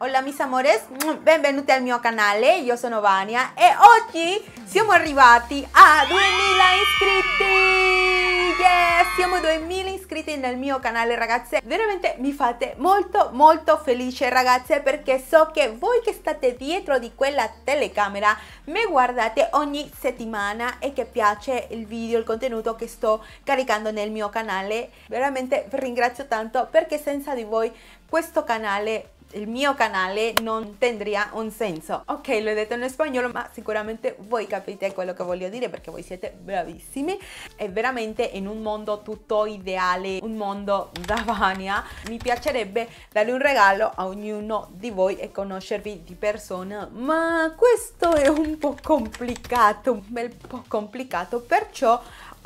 Hola mis amores, benvenuti al mio canale, io sono Vania e oggi siamo arrivati a 2000 iscritti! Yes, siamo 2000 iscritti nel mio canale ragazze, veramente mi fate molto molto felice ragazze perché so che voi che state dietro di quella telecamera mi guardate ogni settimana e che piace il video, il contenuto che sto caricando nel mio canale, veramente vi ringrazio tanto perché senza di voi questo canale il mio canale non tendría un senso. Ok, l'ho detto in spagnolo, ma sicuramente voi capite quello che voglio dire perché voi siete bravissimi. È veramente in un mondo tutto ideale, un mondo da Vania, mi piacerebbe dare un regalo a ognuno di voi e conoscervi di persona, ma questo è un po' complicato, un bel po' complicato, perciò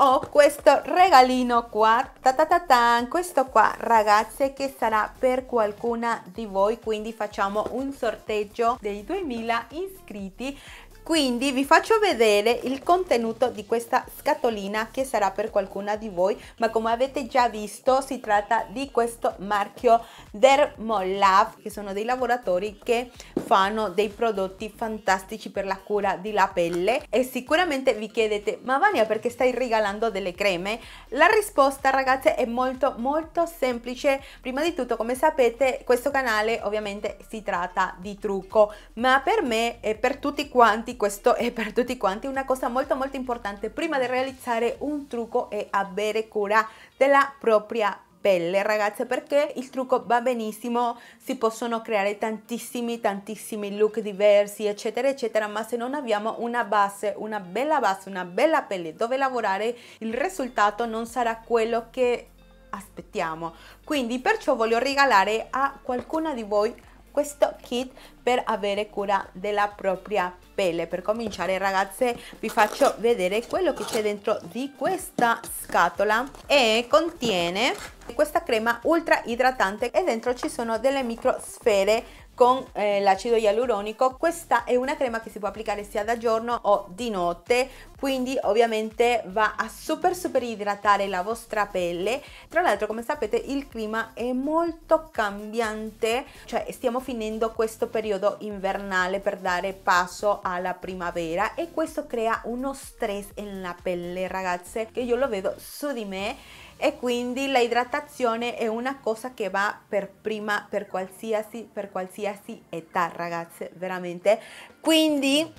ho questo regalino qua, ta ta ta ta, questo qua ragazze che sarà per qualcuna di voi, quindi facciamo un sorteggio dei 2000 iscritti quindi vi faccio vedere il contenuto di questa scatolina che sarà per qualcuna di voi, ma come avete già visto si tratta di questo marchio Dermolab, che sono dei lavoratori che fanno dei prodotti fantastici per la cura della pelle e sicuramente vi chiedete ma Vania perché stai regalando delle creme? La risposta ragazze è molto molto semplice, prima di tutto come sapete questo canale ovviamente si tratta di trucco, ma per me e per tutti quanti quanti questo è per tutti quanti una cosa molto molto importante prima di realizzare un trucco è avere cura della propria pelle ragazze perché il trucco va benissimo si possono creare tantissimi tantissimi look diversi eccetera eccetera ma se non abbiamo una base una bella base una bella pelle dove lavorare il risultato non sarà quello che aspettiamo quindi perciò voglio regalare a qualcuna di voi questo kit per avere cura della propria pelle. Per cominciare ragazze vi faccio vedere quello che c'è dentro di questa scatola e contiene questa crema ultra idratante e dentro ci sono delle microsfere con eh, l'acido ialuronico questa è una crema che si può applicare sia da giorno o di notte quindi ovviamente va a super super idratare la vostra pelle tra l'altro come sapete il clima è molto cambiante cioè stiamo finendo questo periodo periodo invernale per dare passo alla primavera e questo crea uno stress nella pelle ragazze che io lo vedo su di me e quindi la idratazione è una cosa che va per prima per qualsiasi, per qualsiasi età ragazze veramente quindi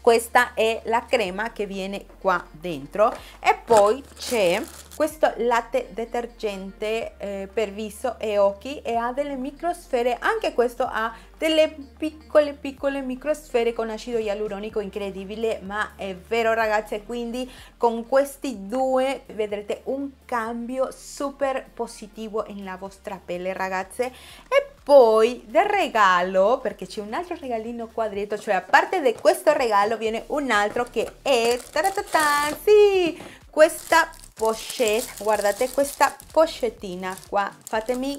questa è la crema che viene qua dentro e poi c'è questo latte detergente eh, per viso e occhi e ha delle microsfere, anche questo ha delle piccole piccole microsfere con acido ialuronico incredibile, ma è vero ragazze, quindi con questi due vedrete un cambio super positivo nella vostra pelle ragazze e poi del regalo, perché c'è un altro regalino quadretto, cioè a parte di questo regalo viene un altro che è, sì, questa pochette, guardate questa pochettina qua, fatemi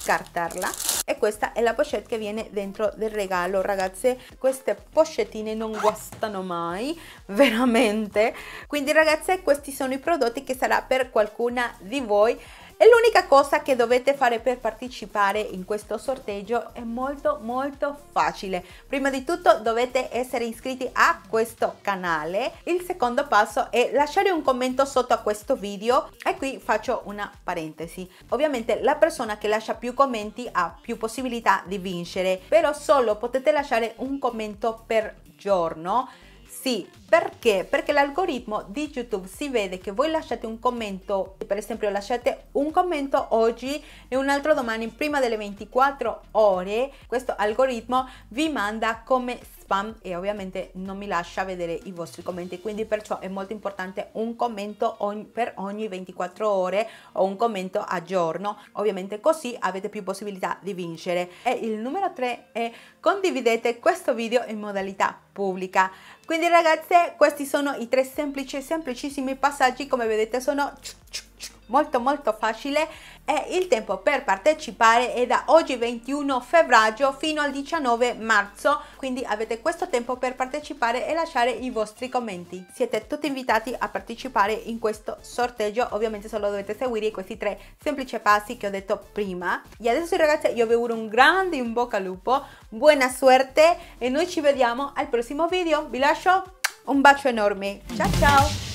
scartarla e questa è la pochette che viene dentro del regalo ragazze queste pochettine non guastano mai veramente quindi ragazze questi sono i prodotti che sarà per qualcuna di voi e l'unica cosa che dovete fare per partecipare in questo sorteggio è molto molto facile. Prima di tutto dovete essere iscritti a questo canale. Il secondo passo è lasciare un commento sotto a questo video e qui faccio una parentesi. Ovviamente la persona che lascia più commenti ha più possibilità di vincere, però solo potete lasciare un commento per giorno. Sì, perché? Perché l'algoritmo di YouTube si vede che voi lasciate un commento, per esempio lasciate un commento oggi e un altro domani prima delle 24 ore, questo algoritmo vi manda come spam e ovviamente non mi lascia vedere i vostri commenti, quindi perciò è molto importante un commento ogni, per ogni 24 ore o un commento a giorno, ovviamente così avete più possibilità di vincere. E il numero 3 è condividete questo video in modalità pubblica. Quindi ragazze Ovviamente questi sono i tre semplici semplicissimi passaggi, come vedete sono molto molto facile e il tempo per partecipare è da oggi 21 febbraio fino al 19 marzo quindi avete questo tempo per partecipare e lasciare i vostri commenti siete tutti invitati a partecipare in questo sorteggio ovviamente solo dovete seguire questi tre semplici passi che ho detto prima e adesso ragazzi io vi auguro un grande in bocca al lupo buona suerte e noi ci vediamo al prossimo video vi lascio Un bacio enorme. Chao, chao.